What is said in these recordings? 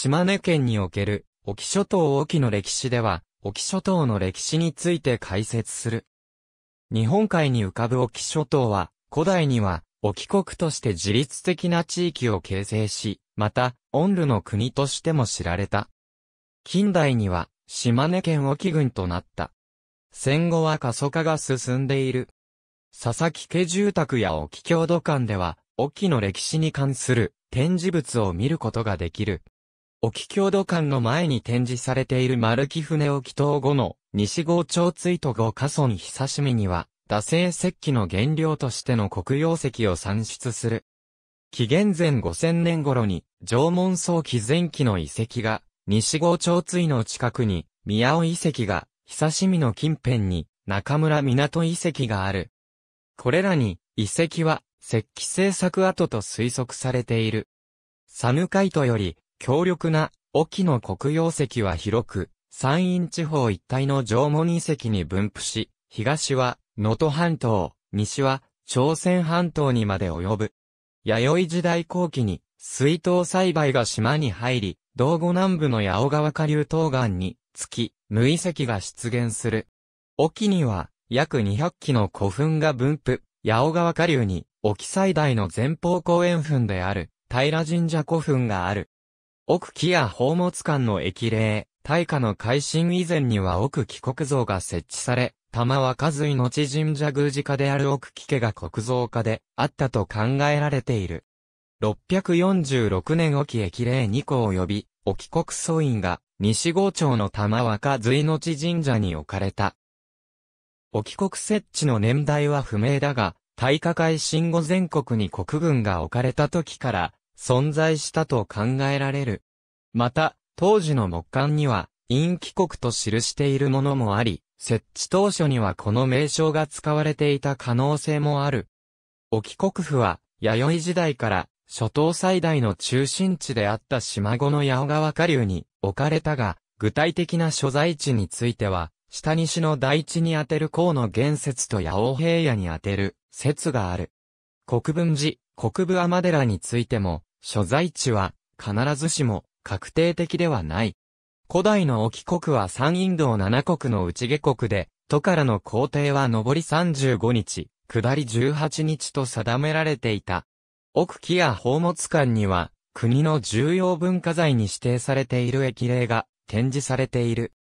島根県における、沖諸島沖の歴史では、沖諸島の歴史について解説する。日本海に浮かぶ沖諸島は、古代には、沖国として自立的な地域を形成し、また、オンルの国としても知られた。近代には、島根県沖郡となった。戦後は過疎化が進んでいる。佐々木家住宅や沖郷土館では、沖の歴史に関する展示物を見ることができる。沖郷土館の前に展示されている丸木船沖島後の西郷町追と後加村久しみには、打製石器の原料としての黒曜石を産出する。紀元前5000年頃に、縄文早期前期の遺跡が、西郷町追の近くに、宮尾遺跡が、久しみの近辺に、中村港遺跡がある。これらに、遺跡は、石器製作跡と推測されている。サムカイトより、強力な、沖の黒曜石は広く、山陰地方一帯の縄文遺跡に分布し、東は、能登半島、西は、朝鮮半島にまで及ぶ。弥生時代後期に、水稲栽培が島に入り、道後南部の八尾川下流東岸に、月、無遺跡が出現する。沖には、約200基の古墳が分布、八尾川下流に、沖最大の前方後円墳である、平神社古墳がある。奥木や宝物館の駅霊、大化の改新以前には奥木国像が設置され、玉若和の地神社宮司家である奥木家が国像家であったと考えられている。646年沖駅霊2個及び、沖国総院が西郷町の玉和和の地神社に置かれた。沖国設置の年代は不明だが、大化改新後全国に国軍が置かれた時から、存在したと考えられる。また、当時の木簡には、陰気国と記しているものもあり、設置当初にはこの名称が使われていた可能性もある。沖国府は、弥生時代から、初頭最大の中心地であった島後の八尾川下流に置かれたが、具体的な所在地については、下西の大地に当てる河野玄説と八尾平野に当てる説がある。国分寺、国部天寺についても、所在地は必ずしも確定的ではない。古代の沖国は山陰道7国の内下国で、都からの皇帝は上り35日、下り18日と定められていた。奥木や宝物館には、国の重要文化財に指定されている駅霊が展示されている。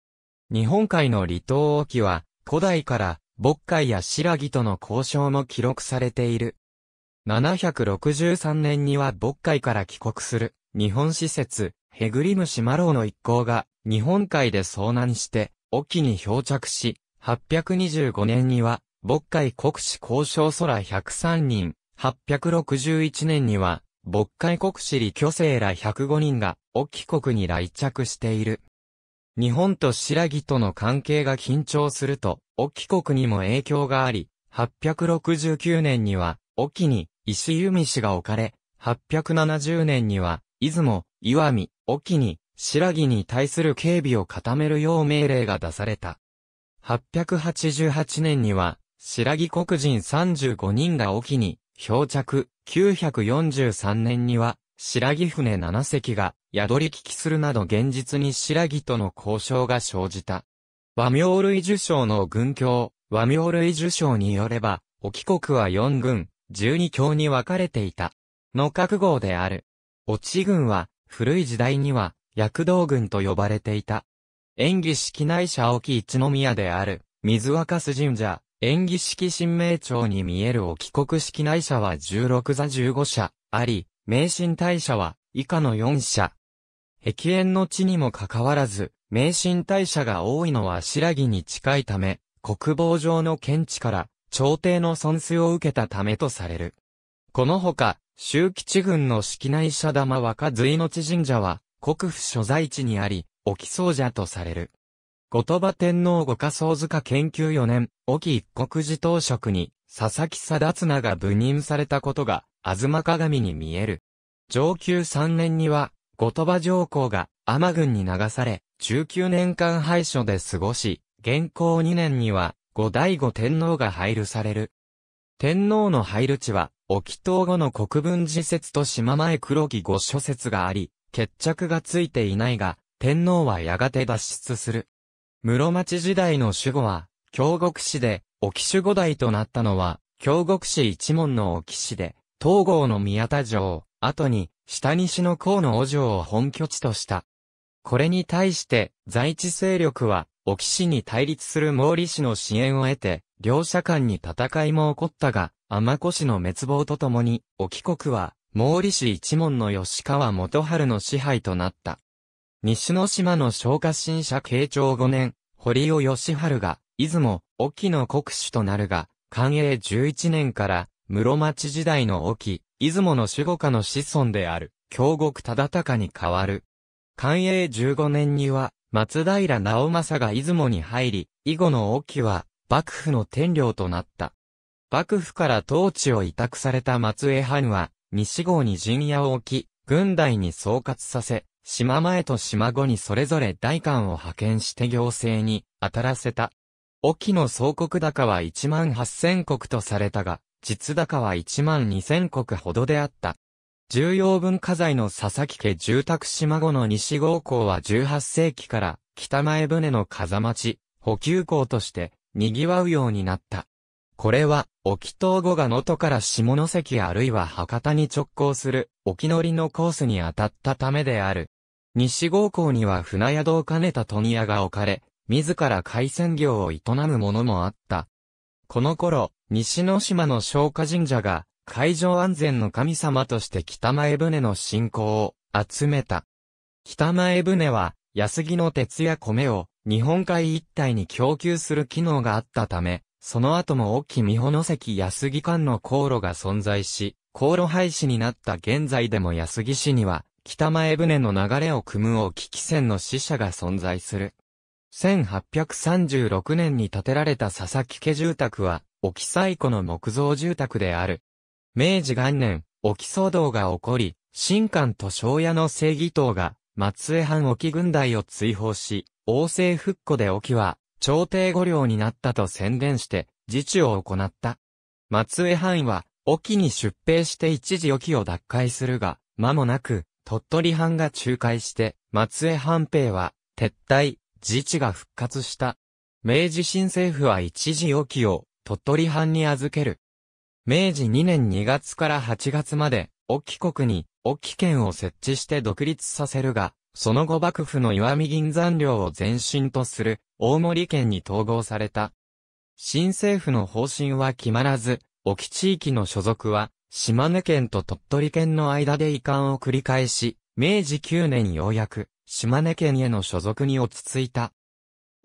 日本海の離島沖は、古代から、渤海や白木との交渉も記録されている。763年には渤海から帰国する日本施設ヘグリムシマロウの一行が日本海で遭難して沖に漂着し825年には渤海国史交渉空103人861年には渤海国史理巨星ら105人が沖国に来着している。日本と白木との関係が緊張すると、沖国にも影響があり、869年には、沖に石弓市が置かれ、870年には、出雲、岩見、沖に、白木に対する警備を固めるよう命令が出された。888年には、白木黒人35人が沖に、漂着、943年には、白木船7隻が、宿り聞きするなど現実に白木との交渉が生じた。和名類受賞の軍教、和名類受賞によれば、沖国は4軍、十二教に分かれていた。の覚悟である。越智軍は、古い時代には、躍動軍と呼ばれていた。演技式内社青木一宮である、水若須神社、演技式神明町に見える沖国式内社は十六座十五社、あり、名神大社は、以下の四社。壁縁の地にもかかわらず、名神大社が多いのは白木に近いため、国防上の見地から、朝廷の損失を受けたためとされる。このほか、周吉軍の式内社玉若随の地神社は、国府所在地にあり、沖僧者とされる。後鳥羽天皇五家僧塚研究四年、沖一国寺当職に、佐々木貞綱が部任されたことが、あずま鏡に見える。上級三年には、後鳥羽上皇が、天軍に流され、19年間廃所で過ごし、現行2年には、後醍醐天皇が配慮される。天皇の配慮地は、沖東後の国分寺説と島前黒木五所説があり、決着がついていないが、天皇はやがて脱出する。室町時代の守護は、京極市で、沖守護代となったのは、京極市一門の沖市で、東郷の宮田城、後に、下西の河野お城を本拠地とした。これに対して、在地勢力は、沖氏に対立する毛利氏の支援を得て、両者間に戦いも起こったが、天子氏の滅亡とともに、沖国は、毛利氏一門の吉川元春の支配となった。西の島の昇華新社慶長5年、堀尾義春が、出雲、沖の国主となるが、寛永11年から、室町時代の沖、出雲の守護家の子孫である、京極忠隆に変わる。寛永15年には、松平直政が出雲に入り、以後の沖は、幕府の天領となった。幕府から統治を委託された松江藩は、西郷に陣屋を置き、軍隊に総括させ、島前と島後にそれぞれ大官を派遣して行政に当たらせた。沖の総国高は1万8000国とされたが、実高は1万2000国ほどであった。重要文化財の佐々木家住宅島後の西郷港は18世紀から北前船の風町、補給港として賑わうようになった。これは、沖東後が能登から下関あるいは博多に直行する沖乗りのコースに当たったためである。西郷港には船宿を兼ねた富屋が置かれ、自ら海鮮業を営む者もあった。この頃、西の島の昇華神社が海上安全の神様として北前船の信仰を集めた。北前船は、安木の鉄や米を日本海一帯に供給する機能があったため、その後も沖美保関安木間の航路が存在し、航路廃止になった現在でも安木市には、北前船の流れを組む沖汽船の死者が存在する。1836年に建てられた佐々木家住宅は、沖西湖の木造住宅である。明治元年、沖騒動が起こり、新官と庄屋の正義党が、松江藩沖軍隊を追放し、王政復古で沖は、朝廷御領になったと宣伝して、自治を行った。松江藩は、沖に出兵して一時沖を奪回するが、間もなく、鳥取藩が仲介して、松江藩兵は、撤退、自治が復活した。明治新政府は一時沖を、鳥取藩に預ける。明治2年2月から8月まで、沖国に、沖県を設置して独立させるが、その後幕府の岩見銀山領を前身とする、大森県に統合された。新政府の方針は決まらず、沖地域の所属は、島根県と鳥取県の間で移管を繰り返し、明治9年ようやく、島根県への所属に落ち着いた。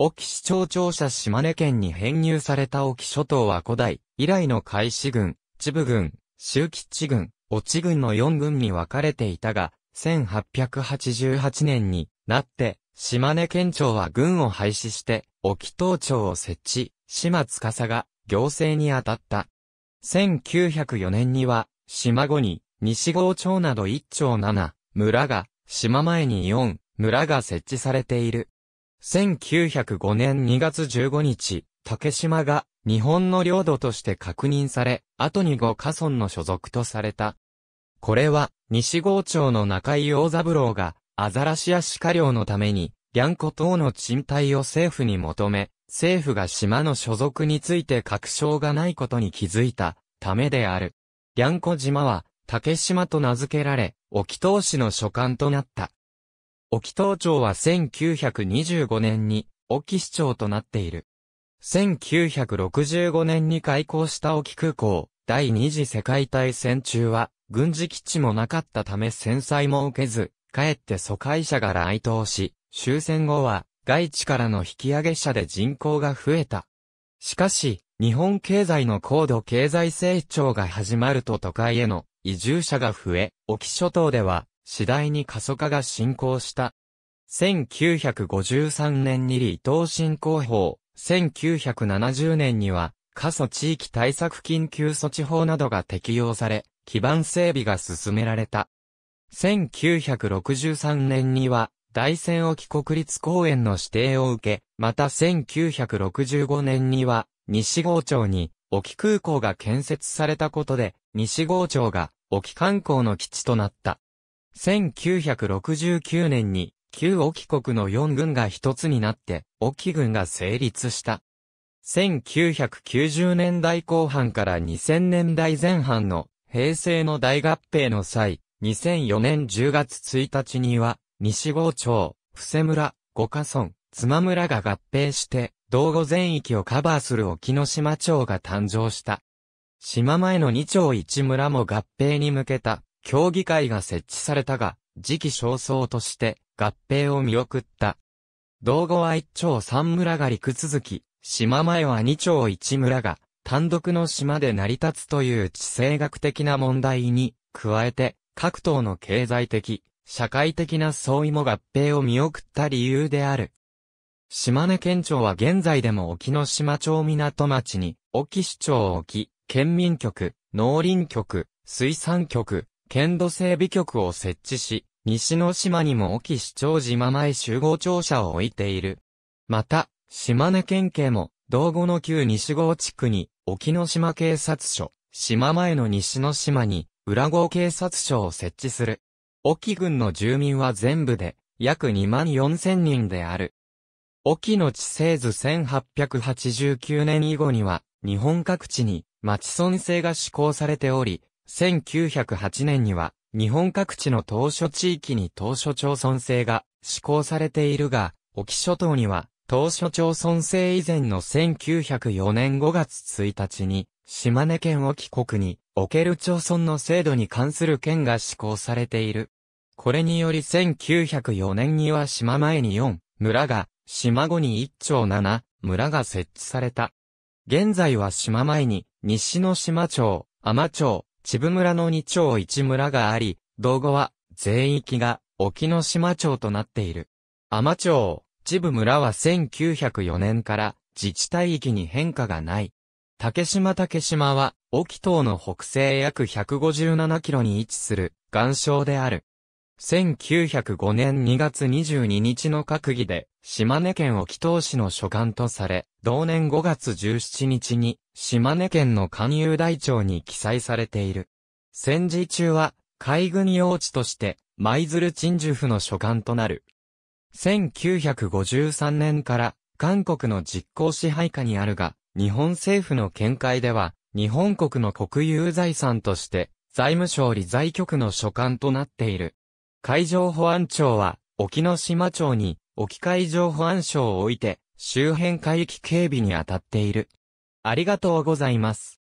沖市町庁舎島根県に編入された沖諸島は古代、以来の海市軍、秩父軍、周吉軍、越智軍の4軍に分かれていたが、1888年になって、島根県庁は軍を廃止して、沖島庁を設置、島司が行政に当たった。1904年には、島後に、西郷町など1町7、村が、島前に4、村が設置されている。1905年2月15日、竹島が日本の領土として確認され、後に五家村の所属とされた。これは、西郷町の中井大三郎が、アザラシや鹿領のために、リャンコ等の賃貸を政府に求め、政府が島の所属について確証がないことに気づいたためである。リャンコ島は、竹島と名付けられ、沖東市の所管となった。沖東町は1925年に沖市町となっている。1965年に開港した沖空港、第二次世界大戦中は軍事基地もなかったため戦災も受けず、かえって疎開者が来島し、終戦後は外地からの引き上げ者で人口が増えた。しかし、日本経済の高度経済成長が始まると都会への移住者が増え、沖諸島では次第に過疎化が進行した。1953年に離島振興法、1970年には、過疎地域対策緊急措置法などが適用され、基盤整備が進められた。1963年には、大仙沖国立公園の指定を受け、また1965年には、西郷町に、沖空港が建設されたことで、西郷町が、沖観光の基地となった。1969年に、旧沖国の4軍が一つになって、沖軍が成立した。1990年代後半から2000年代前半の平成の大合併の際、2004年10月1日には、西郷町、伏村、五ヶ村、妻村が合併して、道後全域をカバーする沖ノ島町が誕生した。島前の2町1村も合併に向けた協議会が設置されたが、時期尚早として合併を見送った。道後は一町三村が陸続き、島前は二町一村が単独の島で成り立つという地政学的な問題に、加えて各党の経済的、社会的な相違も合併を見送った理由である。島根県庁は現在でも沖ノ島町港町に、沖市町沖、県民局、農林局、水産局、県土整備局を設置し、西の島にも沖市長島前集合庁舎を置いている。また、島根県警も、道後の旧西郷地区に、沖ノ島警察署、島前の西の島に、浦郷警察署を設置する。沖郡の住民は全部で、約2万4千人である。沖の地政図1889年以後には、日本各地に、町村制が施行されており、1908年には、日本各地の島初地域に島初町村制が施行されているが、沖諸島には、島初町村制以前の1904年5月1日に、島根県沖国に、おける町村の制度に関する県が施行されている。これにより1904年には島前に4、村が、島後に1町7、村が設置された。現在は島前に、西の島町、海町、千部村の二町一村があり、道後は全域が沖ノ島町となっている。天町、千部村は1904年から自治体域に変化がない。竹島竹島は、沖島の北西約157キロに位置する岩礁である。1905年2月22日の閣議で、島根県沖東市の所管とされ、同年5月17日に、島根県の勧誘台帳に記載されている。戦時中は、海軍用地として、舞鶴鎮守府の所管となる。1953年から、韓国の実効支配下にあるが、日本政府の見解では、日本国の国有財産として、財務省理財局の所管となっている。海上保安庁は、沖ノ島町に、沖海上保安庁を置いて、周辺海域警備に当たっている。ありがとうございます。